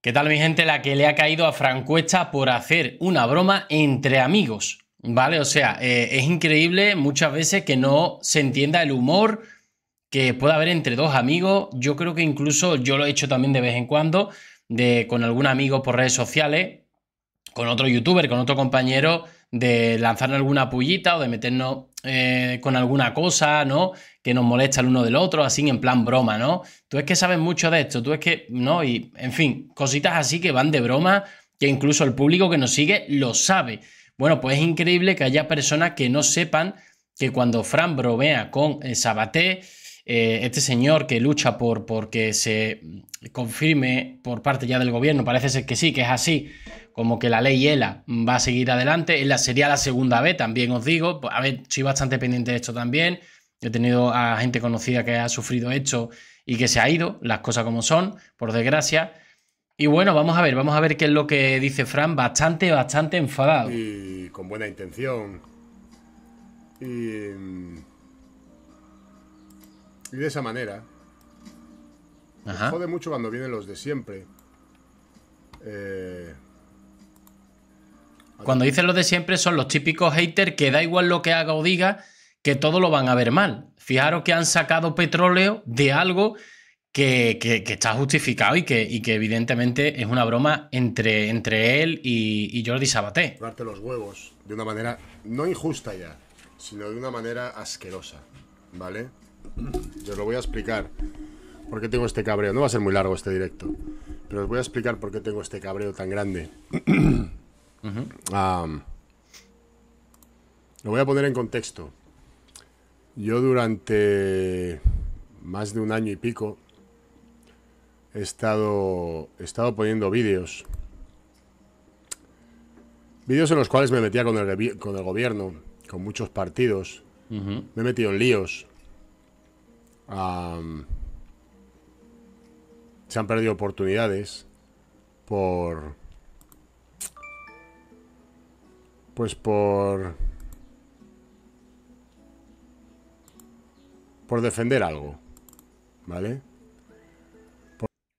¿Qué tal mi gente? La que le ha caído a Francuesta por hacer una broma entre amigos, ¿vale? O sea, eh, es increíble muchas veces que no se entienda el humor que puede haber entre dos amigos. Yo creo que incluso yo lo he hecho también de vez en cuando, de, con algún amigo por redes sociales, con otro youtuber, con otro compañero, de lanzarnos alguna pullita o de meternos eh, con alguna cosa, ¿no? Que nos molesta el uno del otro, así en plan broma, ¿no? Tú es que sabes mucho de esto, tú es que, ¿no? Y, en fin, cositas así que van de broma, que incluso el público que nos sigue lo sabe. Bueno, pues es increíble que haya personas que no sepan que cuando Fran bromea con Sabaté, eh, este señor que lucha por porque se confirme por parte ya del gobierno, parece ser que sí, que es así, como que la ley ELA va a seguir adelante, la, sería la segunda vez, también os digo, pues, a ver, soy bastante pendiente de esto también, he tenido a gente conocida que ha sufrido esto y que se ha ido, las cosas como son, por desgracia. Y bueno, vamos a ver, vamos a ver qué es lo que dice Fran, bastante, bastante enfadado. Y con buena intención. Y y de esa manera. Jode mucho cuando vienen los de siempre. Eh, cuando dicen los de siempre son los típicos haters que da igual lo que haga o diga, que todo lo van a ver mal. Fijaros que han sacado petróleo de algo que, está justificado y que, y que, evidentemente es una broma entre, entre él y, Jordi Sabaté. Darte los huevos de una manera no injusta ya, sino de una manera asquerosa, ¿vale? Yo lo voy a explicar. ¿Por qué tengo este cabreo? No va a ser muy largo este directo. Pero os voy a explicar por qué tengo este cabreo tan grande. lo voy a poner en contexto. Yo durante más de un año y pico he estado, estado poniendo vídeos. Vídeos en los cuales me metía con el, gobierno, con muchos partidos. Me he metido en líos se han perdido oportunidades por... Pues por... Por defender algo. ¿Vale?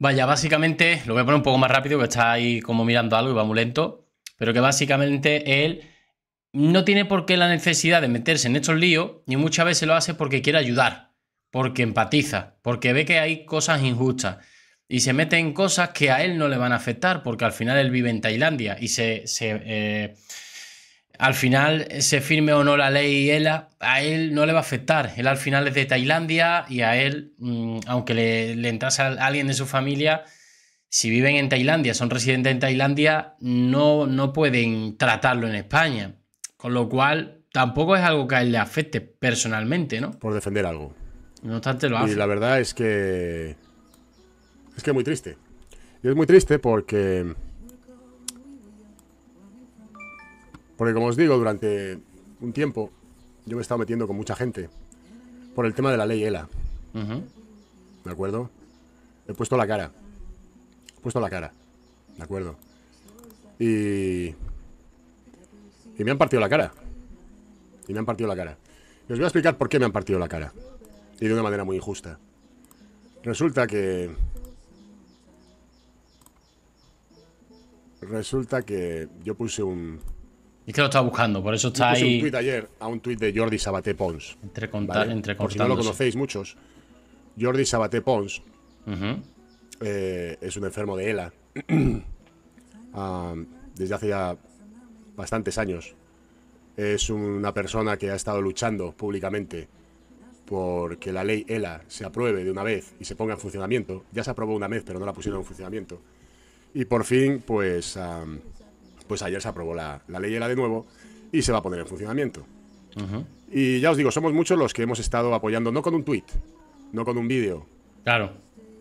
Vaya, básicamente, lo voy a poner un poco más rápido, que está ahí como mirando algo y va muy lento, pero que básicamente él no tiene por qué la necesidad de meterse en estos líos, ni muchas veces lo hace porque quiere ayudar porque empatiza, porque ve que hay cosas injustas y se mete en cosas que a él no le van a afectar, porque al final él vive en Tailandia y se, eh, al final se firme o no la ley a él no le va a afectar. Él al final es de Tailandia y a él, mm, aunque le, entrase a alguien de su familia, si viven en Tailandia, son residentes en Tailandia, no, no pueden tratarlo en España. Con lo cual, tampoco es algo que a él le afecte personalmente, ¿no? Por defender algo. No lo Y la verdad es que. Es que es muy triste. Y es muy triste porque. Porque, como os digo, durante un tiempo yo me he estado metiendo con mucha gente por el tema de la ley ELA. ¿De acuerdo? He puesto la cara. He puesto la cara. ¿De acuerdo? Y. Y me han partido la cara. Y me han partido la cara. Y os voy a explicar por qué me han partido la cara y de una manera muy injusta. Resulta que... Resulta que yo puse un... Es que lo estaba buscando, por eso está un tuit ayer a un tuit de Jordi Sabaté Pons. Entre, entre no lo conocéis muchos, Jordi Sabaté Pons eh, es un enfermo de ELA ah, desde hace ya bastantes años. Es una persona que ha estado luchando públicamente porque la ley ELA se apruebe de una vez y se ponga en funcionamiento. Ya se aprobó una vez, pero no la pusieron en funcionamiento. Y por fin, pues, pues ayer se aprobó la, ley ELA de nuevo y se va a poner en funcionamiento. Y ya os digo, somos muchos los que hemos estado apoyando, no con un tweet no con un vídeo. Claro.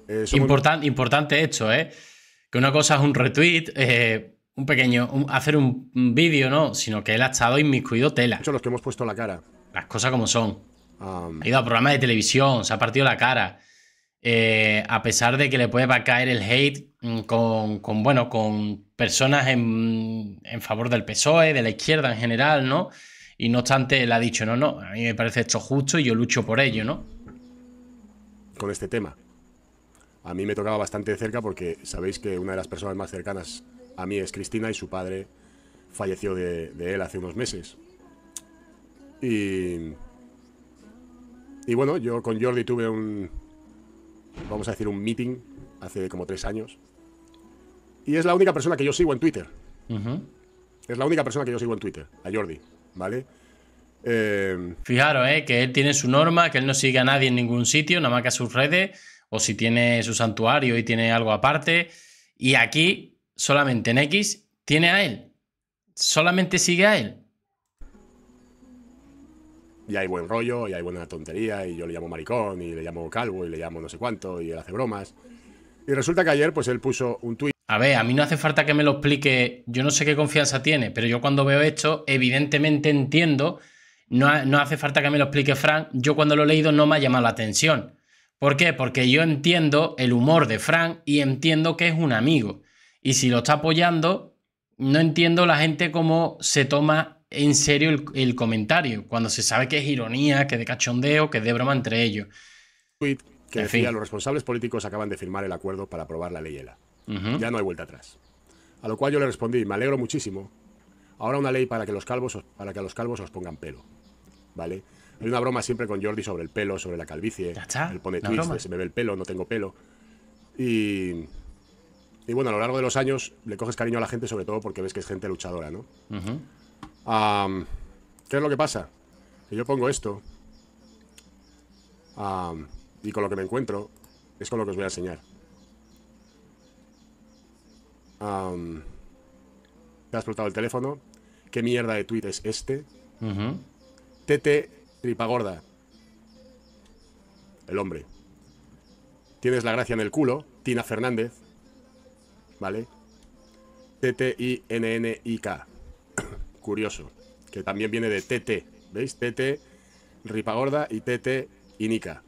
Eh, importante hecho, ¿eh? Que una cosa es un retweet, eh, un pequeño, hacer un, vídeo, ¿no? Sino que él ha estado inmiscuido tela. Muchos los que hemos puesto la cara. Las cosas como son. Um, ha ido a programas de televisión, se ha partido la cara. Eh, a pesar de que le puede caer el hate mm, con, bueno, con personas en, favor del PSOE, de la izquierda en general, ¿no? Y no obstante, él ha dicho, no, no, a mí me parece esto justo y yo lucho por ello, ¿no? Con este tema. A mí me tocaba bastante cerca porque sabéis que una de las personas más cercanas a mí es Cristina y su padre falleció de él hace unos meses. Y y bueno, yo con Jordi tuve un, vamos a decir, un meeting hace como tres años. Y es la única persona que yo sigo en Twitter. Es la única persona que yo sigo en Twitter, a Jordi, ¿vale? Eh, Fijaros, eh, que él tiene su norma, que él no sigue a nadie en ningún sitio, nada más que a sus redes, o si tiene su santuario y tiene algo aparte. Y aquí, solamente en X, tiene a él. Solamente sigue a él y hay buen rollo, y hay buena tontería, y yo le llamo maricón, y le llamo calvo, y le llamo no sé cuánto, y él hace bromas. Y resulta que ayer, pues él puso un tuit. A ver, a mí no hace falta que me lo explique, yo no sé qué confianza tiene, pero yo cuando veo esto, evidentemente entiendo, no, hace falta que me lo explique Frank, yo cuando lo he leído no me ha llamado la atención. ¿Por qué? Porque yo entiendo el humor de Frank y entiendo que es un amigo. Y si lo está apoyando, no entiendo la gente cómo se toma en serio el, comentario, cuando se sabe que es ironía, que es de cachondeo, que es de broma entre ellos. Tweet que decía, los responsables políticos acaban de firmar el acuerdo para aprobar la ley ELA. Ya no hay vuelta atrás. A lo cual yo le respondí, me alegro muchísimo. Ahora una ley para que los calvos para que a los calvos os pongan pelo. ¿Vale? Hay una broma siempre con Jordi sobre el pelo, sobre la calvicie. Él pone tweets se me ve el pelo, no tengo pelo. Y, bueno, a lo largo de los años le coges cariño a la gente, sobre todo porque ves que es gente luchadora, ¿no? ¿Qué es lo que pasa? Que yo pongo esto. y con lo que me encuentro es con lo que os voy a enseñar. te has explotado el teléfono. ¿Qué mierda de tweet es este? tt Tripagorda. El hombre. Tienes la gracia en el culo. Tina Fernández. ¿Vale? T-T-I-N-N-I-K curioso, que también viene de TT, ¿veis? TT, Ripagorda y TT Inica.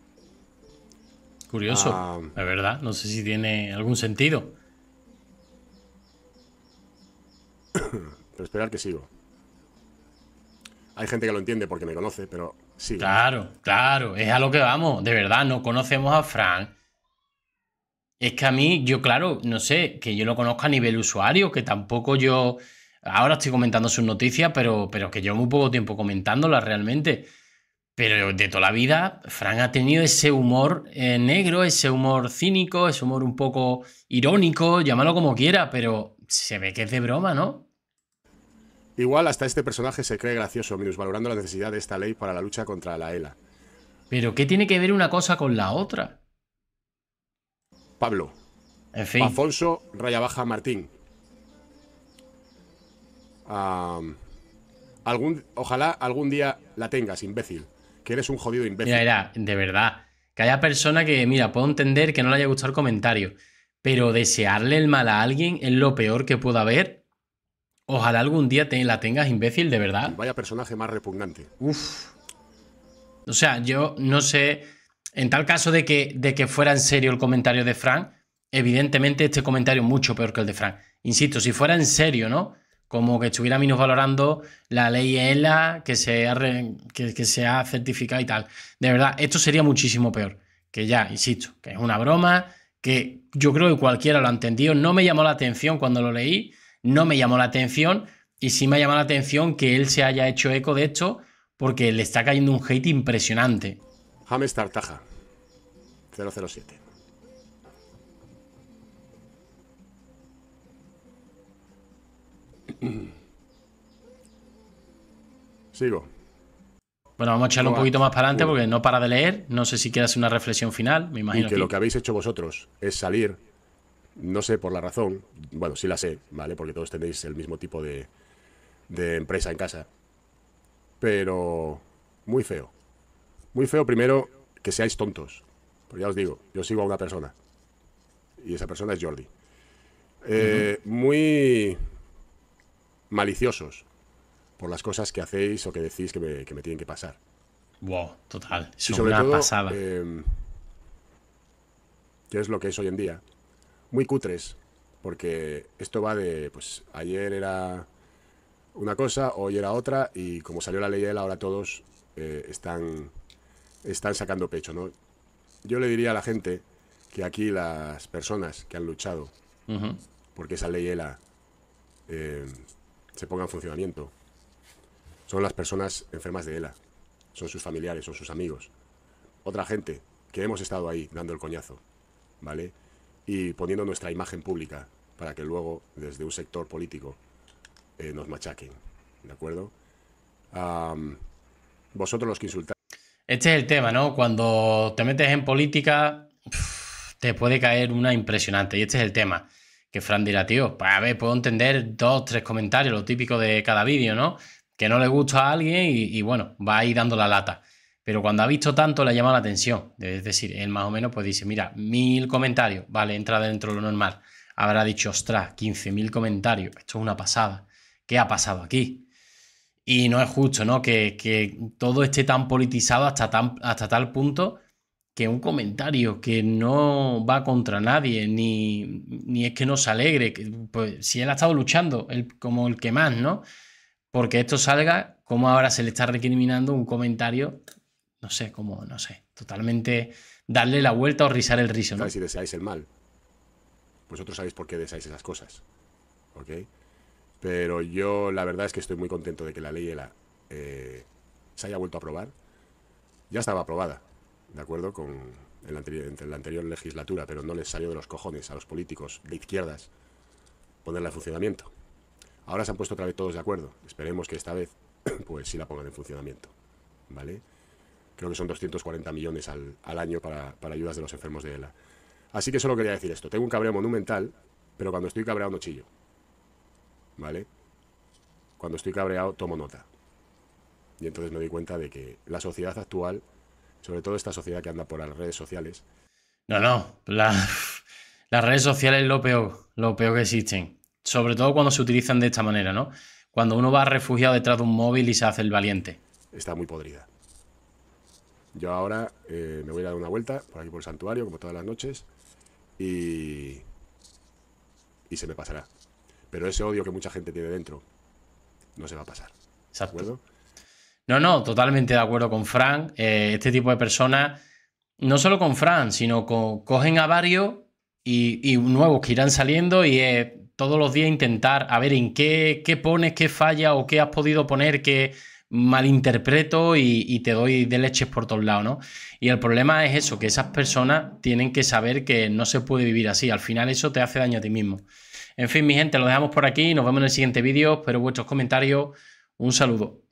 Curioso, ah. la verdad, no sé si tiene algún sentido. Pero esperar que sigo. Hay gente que lo entiende porque me conoce, pero sí. Claro, claro, es a lo que vamos, de verdad, no conocemos a Frank. Es que a mí, yo claro, no sé, que yo lo conozca a nivel usuario, que tampoco yo Ahora estoy comentando sus noticias, pero, pero que llevo muy poco tiempo comentándolas realmente. Pero de toda la vida, Frank ha tenido ese humor eh, negro, ese humor cínico, ese humor un poco irónico, llámalo como quiera, pero se ve que es de broma, ¿no? Igual hasta este personaje se cree gracioso, valorando la necesidad de esta ley para la lucha contra la ELA. Pero ¿qué tiene que ver una cosa con la otra? Pablo. En fin. Afonso Baja Martín algún, ojalá algún día la tengas, imbécil. Que eres un jodido imbécil. Mira, de verdad. Que haya persona que, mira, puedo entender que no le haya gustado el comentario. Pero desearle el mal a alguien es lo peor que pueda haber. Ojalá algún día la tengas, imbécil, de verdad. vaya personaje más repugnante. O sea, yo no sé. En tal caso de que, de que fuera en serio el comentario de Frank, evidentemente este comentario es mucho peor que el de Frank. Insisto, si fuera en serio, ¿no? como que estuviera valorando la ley ELA que se que, que se ha certificado y tal. De verdad, esto sería muchísimo peor. Que ya, insisto, que es una broma, que yo creo que cualquiera lo ha entendido. No me llamó la atención cuando lo leí, no me llamó la atención y sí me ha llamado la atención que él se haya hecho eco de esto porque le está cayendo un hate impresionante. James Tartaja, 007. Sigo. Bueno, vamos a echarlo un poquito más para adelante porque no para de leer. No sé si queda una reflexión final, me imagino. Y que lo que habéis hecho vosotros es salir, no sé por la razón, bueno, sí la sé, ¿vale? Porque todos tenéis el mismo tipo de, empresa en casa. Pero muy feo. Muy feo primero que seáis tontos. Porque ya os digo, yo sigo a una persona. Y esa persona es Jordi. Eh, muy maliciosos por las cosas que hacéis o que decís que me, tienen que pasar. Wow, total. y sobre em, ¿Qué es lo que es hoy en día? Muy cutres, porque esto va de, pues ayer era una cosa, hoy era otra, y como salió la ley ahora todos eh, están, están sacando pecho, ¿no? Yo le diría a la gente que aquí las personas que han luchado porque esa ley ELA eh, em, se ponga en funcionamiento. Son las personas enfermas de ELA, son sus familiares, son sus amigos, otra gente que hemos estado ahí dando el coñazo, ¿vale? Y poniendo nuestra imagen pública para que luego desde un sector político eh, nos machaquen, ¿de acuerdo? vosotros los que insultáis... Este es el tema, ¿no? Cuando te metes en política, te puede caer una impresionante, y este es el tema que Fran dirá, tío, pues, a ver, puedo entender dos, tres comentarios, lo típico de cada vídeo, ¿no? Que no le gusta a alguien y, bueno, va ahí dando la lata. Pero cuando ha visto tanto le ha llamado la atención. Es decir, él más o menos pues dice, mira, mil comentarios, vale, entra dentro de lo normal. Habrá dicho, ostras, 15.000 comentarios, esto es una pasada. ¿Qué ha pasado aquí? Y no es justo, ¿no? Que, todo esté tan politizado hasta, tan, hasta tal punto que un comentario que no va contra nadie, ni, es que nos alegre, que, pues, si él ha estado luchando, como el que más, ¿no? Porque esto salga, como ahora se le está recriminando un comentario, no sé, como, no sé, totalmente darle la vuelta o rizar el riso ¿no? Si deseáis el mal, vosotros sabéis por qué deseáis esas cosas, ¿ok? Pero yo la verdad es que estoy muy contento de que la ley eh, se haya vuelto a aprobar. Ya estaba aprobada, ¿de acuerdo? Con la anterior legislatura, pero no les salió de los cojones a los políticos de izquierdas ponerla en funcionamiento. Ahora se han puesto otra vez todos de acuerdo. Esperemos que esta vez, pues sí la pongan en funcionamiento, ¿vale? Creo que son 240 millones al, año para, ayudas de los enfermos de ELA. Así que solo quería decir esto. Tengo un cabreo monumental, pero cuando estoy cabreado no chillo. ¿Vale? Cuando estoy cabreado tomo nota. Y entonces me doy cuenta de que la sociedad actual sobre todo esta sociedad que anda por las redes sociales. No, no, las redes sociales es lo peor, lo peor que existen, sobre todo cuando se utilizan de esta manera, ¿no? Cuando uno va refugiado detrás de un móvil y se hace el valiente. Está muy podrida. Yo ahora eh, me voy a dar una vuelta por aquí por el santuario, como todas las noches, y, y se me pasará. Pero ese odio que mucha gente tiene dentro no se va a pasar. Exacto. acuerdo? No, no, totalmente de acuerdo con Fran. Eh, este tipo de personas, no solo con Fran, sino con, cogen a varios y, nuevos que irán saliendo y todos los días intentar a ver en qué, pones, qué falla o qué has podido poner que malinterpreto y, te doy de leches por todos lados, ¿no? Y el problema es eso, que esas personas tienen que saber que no se puede vivir así. Al final eso te hace daño a ti mismo. En fin, mi gente, lo dejamos por aquí. Nos vemos en el siguiente vídeo. Espero vuestros comentarios. Un saludo.